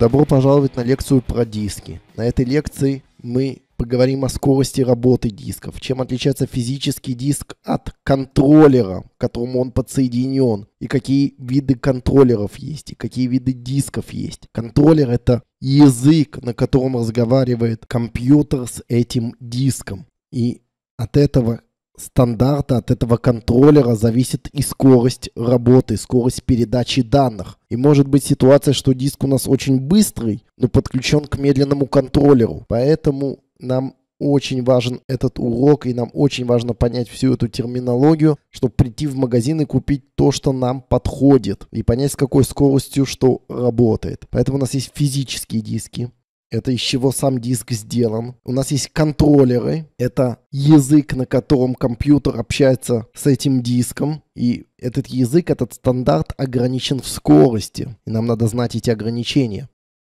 Добро пожаловать на лекцию про диски. На этой лекции мы поговорим о скорости работы дисков, чем отличается физический диск от контроллера, к которому он подсоединен, и какие виды контроллеров есть, и какие виды дисков есть. Контроллер это язык, на котором разговаривает компьютер с этим диском. И от этого стандарта, от этого контроллера зависит и скорость работы, скорость передачи данных. И может быть ситуация, что диск у нас очень быстрый, но подключен к медленному контроллеру. Поэтому нам очень важен этот урок, и нам очень важно понять всю эту терминологию, чтобы прийти в магазин и купить то, что нам подходит, и понять, с какой скоростью что работает. Поэтому у нас есть физические диски, это из чего сам диск сделан. У нас есть контроллеры, это язык, на котором компьютер общается с этим диском. И этот язык, этот стандарт ограничен в скорости. И нам надо знать эти ограничения.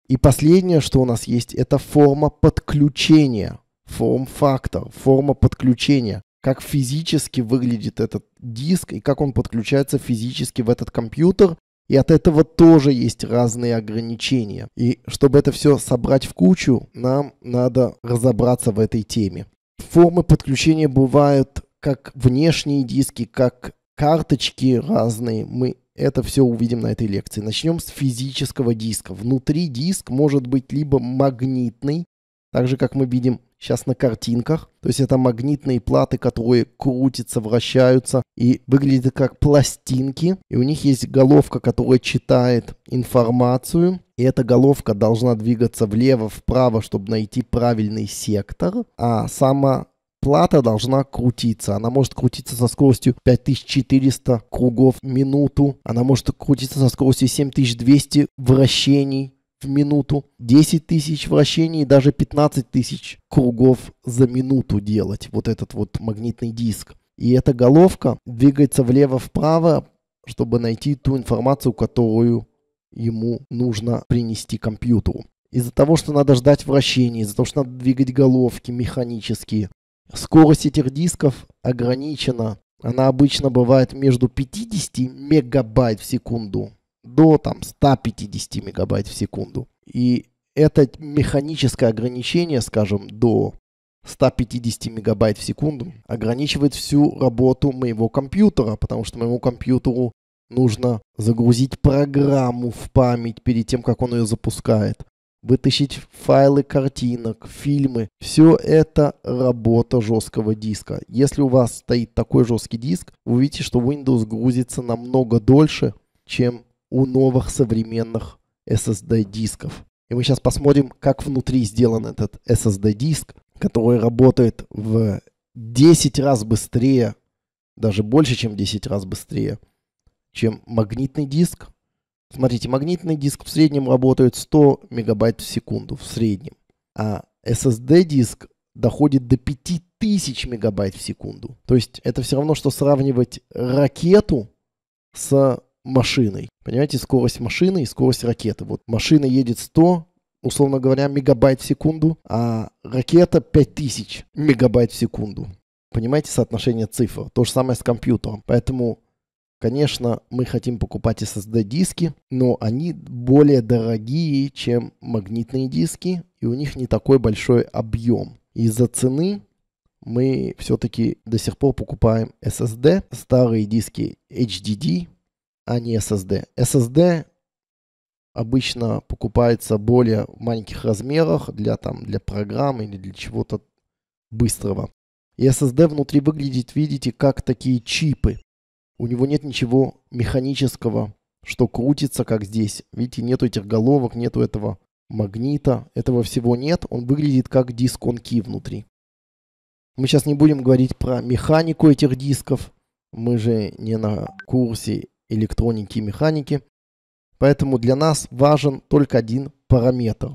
И последнее, что у нас есть, это форма подключения. Форм-фактор, форма подключения. Как физически выглядит этот диск и как он подключается физически в этот компьютер и от этого тоже есть разные ограничения. И чтобы это все собрать в кучу, нам надо разобраться в этой теме. Формы подключения бывают как внешние диски, как карточки разные. Мы это все увидим на этой лекции. Начнем с физического диска. Внутри диск может быть либо магнитный, так же как мы видим сейчас на картинках. То есть это магнитные платы, которые крутятся, вращаются и выглядят как пластинки. И у них есть головка, которая читает информацию. И эта головка должна двигаться влево-вправо, чтобы найти правильный сектор. А сама плата должна крутиться. Она может крутиться со скоростью 5400 кругов в минуту. Она может крутиться со скоростью 7200 вращений в минуту, 10 тысяч вращений и даже 15 тысяч кругов за минуту делать вот этот вот магнитный диск. И эта головка двигается влево-вправо, чтобы найти ту информацию, которую ему нужно принести компьютеру. Из-за того, что надо ждать вращений, из-за того, что надо двигать головки механически, скорость этих дисков ограничена. Она обычно бывает между 50 мегабайт в секунду до там 150 мегабайт в секунду. И это механическое ограничение, скажем, до 150 мегабайт в секунду ограничивает всю работу моего компьютера, потому что моему компьютеру нужно загрузить программу в память перед тем, как он ее запускает, вытащить файлы картинок, фильмы. Все это работа жесткого диска. Если у вас стоит такой жесткий диск, вы увидите, что Windows грузится намного дольше, чем у новых современных SSD-дисков. И мы сейчас посмотрим, как внутри сделан этот SSD-диск, который работает в 10 раз быстрее, даже больше, чем 10 раз быстрее, чем магнитный диск. Смотрите, магнитный диск в среднем работает 100 мегабайт в секунду, в среднем. А SSD-диск доходит до 5000 мегабайт в секунду. То есть это все равно, что сравнивать ракету с машиной. Понимаете, скорость машины и скорость ракеты. Вот машина едет 100, условно говоря, мегабайт в секунду, а ракета 5000 мегабайт в секунду. Понимаете соотношение цифр? То же самое с компьютером. Поэтому, конечно, мы хотим покупать SSD-диски, но они более дорогие, чем магнитные диски, и у них не такой большой объем. Из-за цены мы все-таки до сих пор покупаем SSD, старые диски HDD, а не SSD. SSD обычно покупается более маленьких размерах для, там, для программы или для чего-то быстрого. И SSD внутри выглядит, видите, как такие чипы. У него нет ничего механического, что крутится, как здесь. Видите, нету этих головок, нету этого магнита, этого всего нет. Он выглядит как диск онки внутри. Мы сейчас не будем говорить про механику этих дисков. Мы же не на курсе электроники и механики. Поэтому для нас важен только один параметр.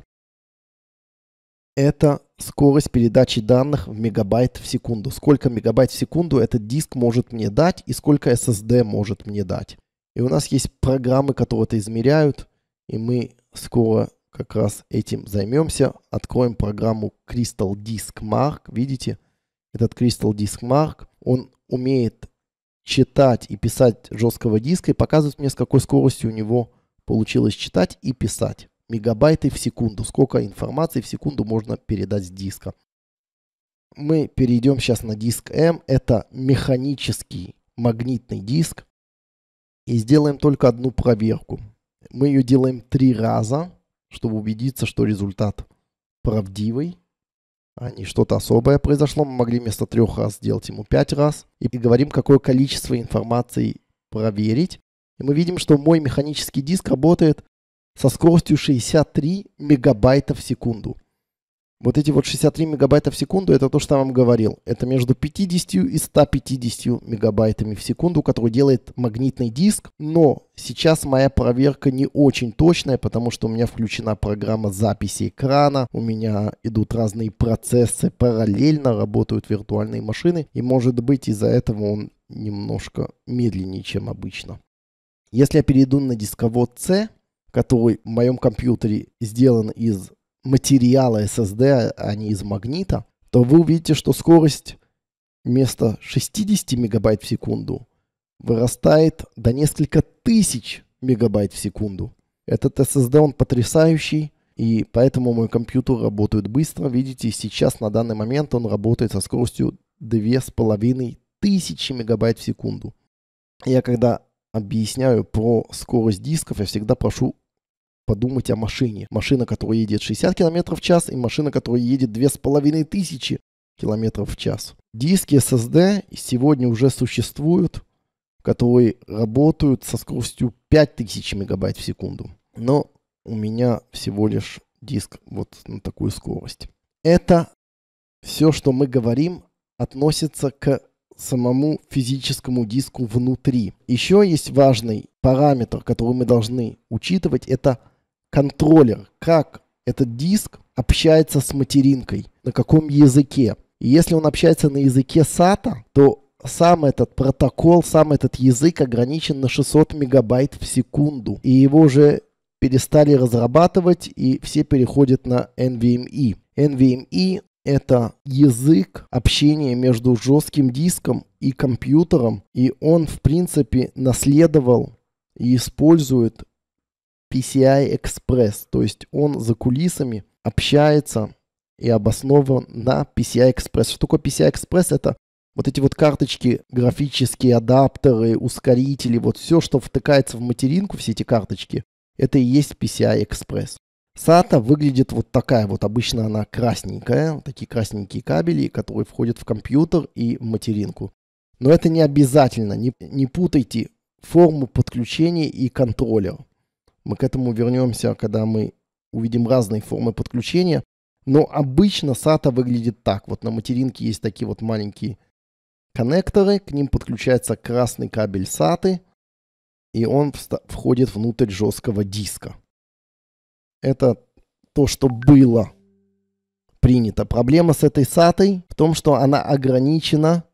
Это скорость передачи данных в мегабайт в секунду. Сколько мегабайт в секунду этот диск может мне дать и сколько SSD может мне дать. И у нас есть программы, которые это измеряют. И мы скоро как раз этим займемся. Откроем программу Crystal Disk Mark. Видите, этот Crystal Disk Mark, он умеет читать и писать жесткого диска и показывает мне, с какой скоростью у него получилось читать и писать. Мегабайты в секунду. Сколько информации в секунду можно передать с диска. Мы перейдем сейчас на диск М. Это механический магнитный диск. И сделаем только одну проверку. Мы ее делаем три раза, чтобы убедиться, что результат правдивый а не что-то особое произошло, мы могли вместо трех раз сделать ему пять раз. И говорим, какое количество информации проверить. И мы видим, что мой механический диск работает со скоростью 63 мегабайта в секунду. Вот эти вот 63 мегабайта в секунду, это то, что я вам говорил. Это между 50 и 150 мегабайтами в секунду, который делает магнитный диск. Но сейчас моя проверка не очень точная, потому что у меня включена программа записи экрана, у меня идут разные процессы параллельно, работают виртуальные машины, и может быть из-за этого он немножко медленнее, чем обычно. Если я перейду на дисковод C, который в моем компьютере сделан из материала SSD, а не из магнита, то вы увидите, что скорость вместо 60 мегабайт в секунду вырастает до несколько тысяч мегабайт в секунду. Этот SSD, он потрясающий, и поэтому мой компьютер работает быстро. Видите, сейчас на данный момент он работает со скоростью 2500 мегабайт в секунду. Я когда объясняю про скорость дисков, я всегда прошу подумать о машине. Машина, которая едет 60 км в час и машина, которая едет 2500 км в час. Диски SSD сегодня уже существуют, которые работают со скоростью 5000 мегабайт в секунду. Но у меня всего лишь диск вот на такую скорость. Это все, что мы говорим, относится к самому физическому диску внутри. Еще есть важный параметр, который мы должны учитывать, это контроллер, как этот диск общается с материнкой, на каком языке. И если он общается на языке SATA, то сам этот протокол, сам этот язык ограничен на 600 мегабайт в секунду. И его уже перестали разрабатывать, и все переходят на NVMe. NVMe – это язык общения между жестким диском и компьютером, и он, в принципе, наследовал и использует PCI Express, то есть он за кулисами общается и обоснован на PCI Express. Что такое PCI Express? Это вот эти вот карточки, графические адаптеры, ускорители, вот все, что втыкается в материнку, все эти карточки, это и есть PCI Express. SATA выглядит вот такая вот, обычно она красненькая, такие красненькие кабели, которые входят в компьютер и в материнку. Но это не обязательно, не, не путайте форму подключения и контроллер. Мы к этому вернемся, когда мы увидим разные формы подключения. Но обычно SATA выглядит так. Вот на материнке есть такие вот маленькие коннекторы, к ним подключается красный кабель SATA, и он входит внутрь жесткого диска. Это то, что было принято. Проблема с этой SATA в том, что она ограничена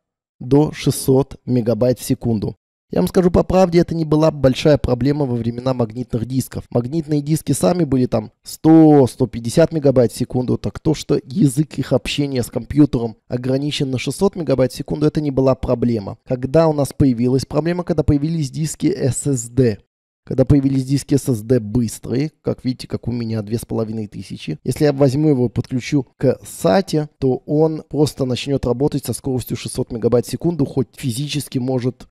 до 600 мегабайт в секунду. Я вам скажу по правде, это не была большая проблема во времена магнитных дисков. Магнитные диски сами были там 100-150 мегабайт в секунду, так то, что язык их общения с компьютером ограничен на 600 мегабайт в секунду, это не была проблема. Когда у нас появилась проблема, когда появились диски SSD. Когда появились диски SSD быстрые, как видите, как у меня 2500, если я возьму его и подключу к SATA, то он просто начнет работать со скоростью 600 мегабайт в секунду, хоть физически может